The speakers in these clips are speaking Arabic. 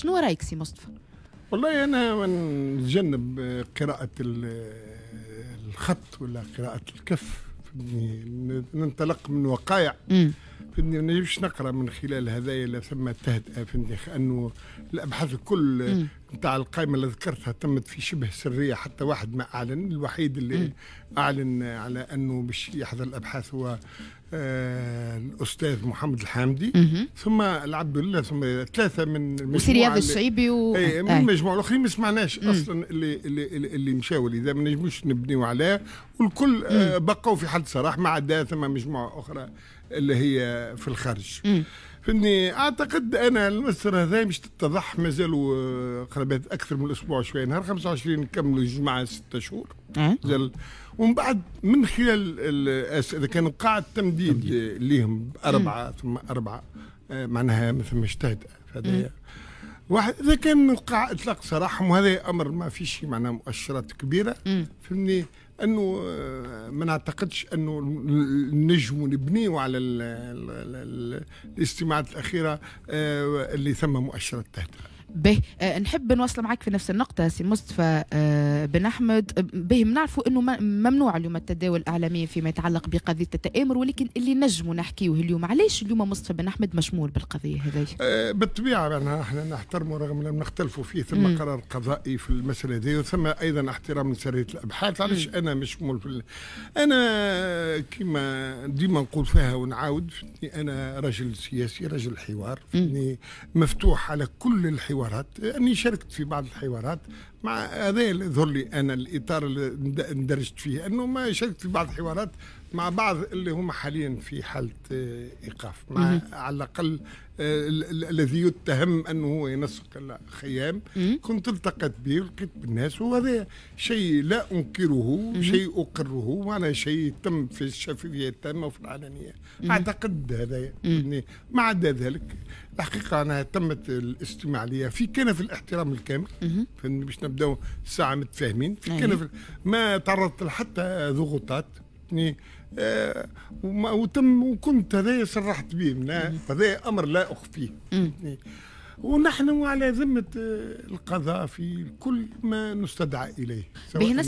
شنو رايك سي مصطفى والله انا نتجنب قراءه الخط ولا قراءه الكف يعني ننطلق من وقائع فهمتني ما نجمش نقرا من خلال هذايا اللي ثم تهدئه فهمتني انه الابحاث الكل نتاع القائمه اللي ذكرتها تمت في شبه سريه حتى واحد ما اعلن الوحيد اللي م. اعلن على انه باش يحضر الابحاث هو آه الاستاذ محمد الحامدي مم. ثم العبد الله ثم ثلاثه من وسي رياض الشعيبي و... أي آه. من المجموعه الاخرين ما سمعناش اصلا اللي اللي اللي مشاو لذا ما نجموش نبنيو عليه والكل آه بقوا في حد صراح ما عدا ثم مجموعه اخرى اللي هي في الخارج فني اعتقد انا المسر هذا مش تتضح مازالوا آه، قرابات اكثر من اسبوع شويه نهار 25 نكملوا الجمعه ستة شهور آه. مازال ومن بعد من خلال اذا كان قاعه تمديد ليهم اربعه ثم اربعه آه، معناها ما ثماش تهدئه واحد اذا كان نلقى اطلاق سراحهم وهذا امر ما فيش معناه مؤشرات كبيره فهمني انه آه، ما نعتقدش انه نجم نبنيه على الاستماعات الاخيره آه، اللي ثم مؤشرات تهدئه به آه نحب نواصل معك في نفس النقطة سي مصطفى آه بن أحمد آه، به نعرفوا أنه ممنوع اليوم التداول الإعلامي فيما يتعلق بقضية التآمر ولكن اللي نجموا نحكيه اليوم علاش اليوم مصطفى بن أحمد مشمول بالقضية هذه؟ آه بالطبيعة معناها احنا نحترمه رغم أننا نختلفوا فيه ثم مم. قرار قضائي في المسألة دي وثم أيضا احترام لسرية الأبحاث علاش أنا مشمول في أنا كما ديما نقول فيها ونعاود أنا رجل سياسي رجل حوار مفتوح على كل الحوار حوارات اني شاركت في بعض الحوارات مع هذا يظهر لي انا الاطار اللي اندرجت فيه انه ما شاركت في بعض الحوارات مع بعض اللي هم حاليا في حالة آه، إيقاف مع على الأقل آه، الذي يتهم أنه هو ينسق الخيام كنت التقيت به ولقيت بالناس وهذا شيء لا أنكره شيء أقره وأنا شيء تم في الشفافية التامة وفي العلنية أعتقد هذا ما عدا ذلك الحقيقة أنا تمت الاستماع لي في كان في الاحترام الكامل باش نبداو الساعة متفاهمين في أيوة. كان في ما تعرضت لحتى ضغوطات عرفتني آه وتم وكنت هذا صرحت به هذا امر لا اخفيه ونحن على ذمه آه، القضاء في كل ما نستدعى اليه سواء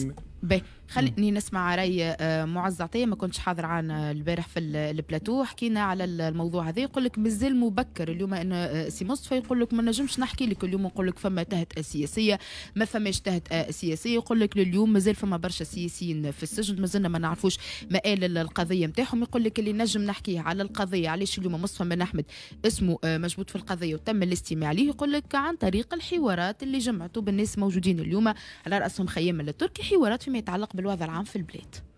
خليني نسمع راي آه، معز عطيه ما كنتش حاضر عنا البارح في البلاتو حكينا على الموضوع هذا يقول لك مازال مبكر اليوم انا آه، سي مصطفى يقول لك ما نجمش نحكي لك اليوم نقول لك فما تهت سياسيه ما فماش تهت آه، سياسيه يقول لك لليوم مازال فما برشا سياسيين في السجن مازلنا ما نعرفوش مآل القضيه نتاعهم يقول لك اللي نجم نحكيه على القضيه علاش اليوم مصطفى بن احمد اسمه مجبوط في القضيه وتم الاستماع ليه يقول لك عن طريق الحوارات اللي جمعته بالناس موجودين اليوم على راسهم خيام التركي حوارات فيما يتعلق بالوضع العام في البلاد